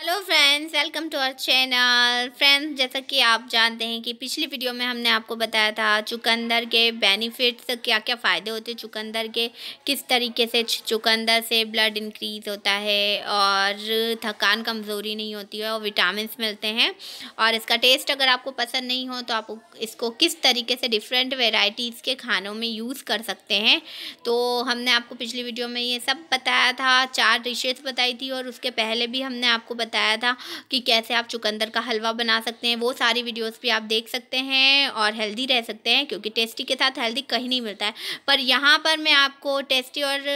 hello friends welcome to our channel friends जैसा कि आप जानते हैं कि पिछली वीडियो में हमने आपको बताया था चुकंदर के बेनिफिट्स तो क्या क्या फ़ायदे होते हैं चुकंदर के किस तरीके से चुकंदर से ब्लड इंक्रीज होता है और थकान कमज़ोरी नहीं होती है और विटामिन मिलते हैं और इसका टेस्ट अगर आपको पसंद नहीं हो तो आप इसको किस तरीके से डिफरेंट वेराइटीज़ के खानों में यूज़ कर सकते हैं तो हमने आपको पिछली वीडियो में ये सब बताया था चार डिशेज़ बताई थी और उसके पहले भी हमने आपको बताया था कि कैसे आप चुकंदर का हलवा बना सकते हैं वो सारी वीडियोस भी आप देख सकते हैं और हेल्दी रह सकते हैं क्योंकि टेस्टी के साथ हेल्दी कहीं नहीं मिलता है पर यहाँ पर मैं आपको टेस्टी और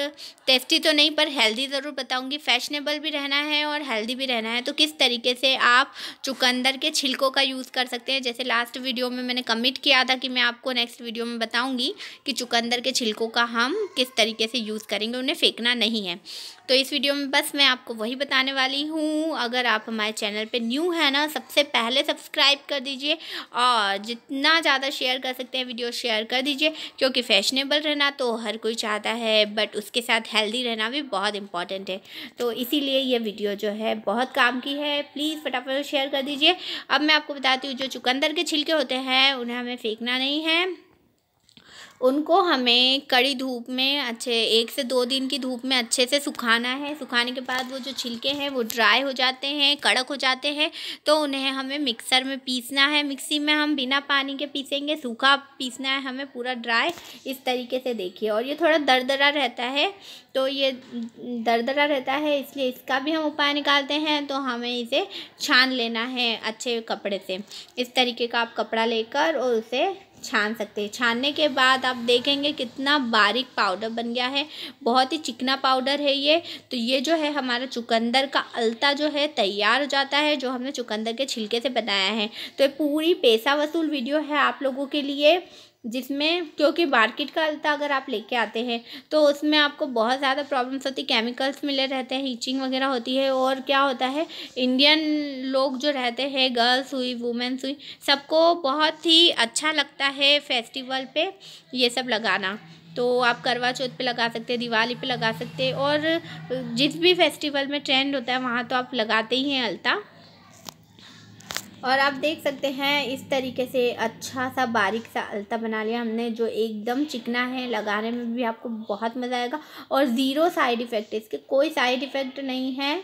टेस्टी तो नहीं पर हेल्दी ज़रूर बताऊँगी फैशनेबल भी रहना है और हेल्दी भी रहना है तो किस तरीके से आप चुकंदर के छिलकों का यूज़ कर सकते हैं जैसे लास्ट वीडियो में मैंने कमिट किया था कि मैं आपको नेक्स्ट वीडियो में बताऊँगी कि चुकंदर के छिलकों का हम किस तरीके से यूज़ करेंगे उन्हें फेंकना नहीं है तो इस वीडियो में बस मैं आपको वही बताने वाली हूँ अगर आप हमारे चैनल पे न्यू है ना सबसे पहले सब्सक्राइब कर दीजिए और जितना ज़्यादा शेयर कर सकते हैं वीडियो शेयर कर दीजिए क्योंकि फैशनेबल रहना तो हर कोई चाहता है बट उसके साथ हेल्दी रहना भी बहुत इंपॉर्टेंट है तो इसीलिए ये वीडियो जो है बहुत काम की है प्लीज़ फटाफट शेयर कर दीजिए अब मैं आपको बताती हूँ जो चुकंदर के छिलके होते हैं उन्हें हमें फेंकना नहीं है उनको हमें कड़ी धूप में अच्छे एक से दो दिन की धूप में अच्छे से सुखाना है सुखाने के बाद वो जो छिलके हैं वो ड्राई हो जाते हैं कड़क हो जाते हैं तो उन्हें हमें मिक्सर में पीसना है मिक्सी में हम बिना पानी के पीसेंगे सूखा पीसना है हमें पूरा ड्राई इस तरीके से देखिए और ये थोड़ा दरदरा रहता है तो ये दरदरा रहता है इसलिए इसका भी हम उपाय निकालते हैं तो हमें इसे छान लेना है अच्छे कपड़े से इस तरीके का आप कपड़ा लेकर और उसे छान सकते हैं छानने के बाद आप देखेंगे कितना बारीक पाउडर बन गया है बहुत ही चिकना पाउडर है ये तो ये जो है हमारा चुकंदर का अलता जो है तैयार हो जाता है जो हमने चुकंदर के छिलके से बनाया है तो ये पूरी पैसा वसूल वीडियो है आप लोगों के लिए जिसमें क्योंकि मार्केट का अलता अगर आप लेके आते हैं तो उसमें आपको बहुत ज़्यादा प्रॉब्लम्स होती केमिकल्स मिले रहते हैं हीचिंग वगैरह होती है और क्या होता है इंडियन लोग जो रहते हैं गर्ल्स हुई वुमेंस हुई सबको बहुत ही अच्छा लगता है फेस्टिवल पे ये सब लगाना तो आप करवा चौथ पे लगा सकते हैं दिवाली पे लगा सकते हैं और जिस भी फेस्टिवल में ट्रेंड होता है वहाँ तो आप लगाते ही हैं अलता और आप देख सकते हैं इस तरीके से अच्छा सा बारीक सा अलता बना लिया हमने जो एकदम चिकना है लगाने में भी आपको बहुत मज़ा आएगा और ज़ीरो साइड इफ़ेक्ट इसके कोई साइड इफ़ेक्ट नहीं है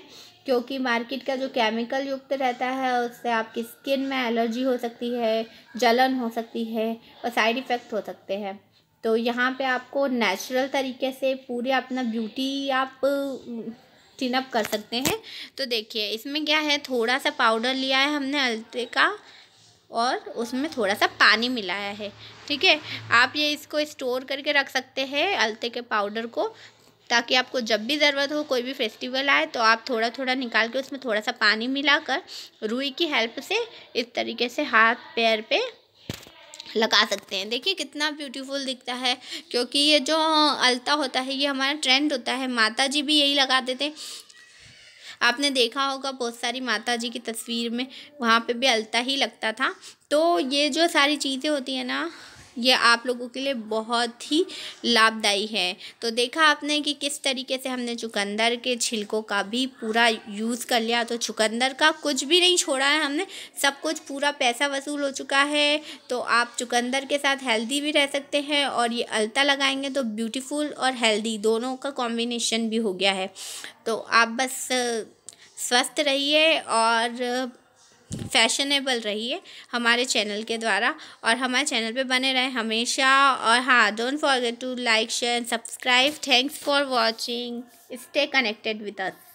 क्योंकि मार्केट का जो केमिकल युक्त रहता है उससे आपकी स्किन में एलर्जी हो सकती है जलन हो सकती है और साइड इफ़ेक्ट हो सकते हैं तो यहाँ पे आपको नेचुरल तरीके से पूरे अपना ब्यूटी आप क्लीन अप कर सकते हैं तो देखिए इसमें क्या है थोड़ा सा पाउडर लिया है हमने हल्दी का और उसमें थोड़ा सा पानी मिलाया है ठीक है आप ये इसको स्टोर करके रख सकते हैं अल्ते के पाउडर को ताकि आपको जब भी ज़रूरत हो कोई भी फेस्टिवल आए तो आप थोड़ा थोड़ा निकाल के उसमें थोड़ा सा पानी मिलाकर रुई की हेल्प से इस तरीके से हाथ पैर पे लगा सकते हैं देखिए कितना ब्यूटीफुल दिखता है क्योंकि ये जो अलता होता है ये हमारा ट्रेंड होता है माता जी भी यही लगा देते हैं आपने देखा होगा बहुत सारी माता जी की तस्वीर में वहाँ पे भी अलता ही लगता था तो ये जो सारी चीज़ें होती है ना ये आप लोगों के लिए बहुत ही लाभदायी है तो देखा आपने कि किस तरीके से हमने चुकंदर के छिलकों का भी पूरा यूज़ कर लिया तो चुकंदर का कुछ भी नहीं छोड़ा है हमने सब कुछ पूरा पैसा वसूल हो चुका है तो आप चुकंदर के साथ हेल्दी भी रह सकते हैं और ये अलता लगाएंगे तो ब्यूटीफुल और हेल्दी दोनों का कॉम्बिनेशन भी हो गया है तो आप बस स्वस्थ रहिए और फैशनेबल रही है हमारे चैनल के द्वारा और हमारे चैनल पे बने रहें हमेशा और हाँ don't forget to like share subscribe thanks for watching stay connected with us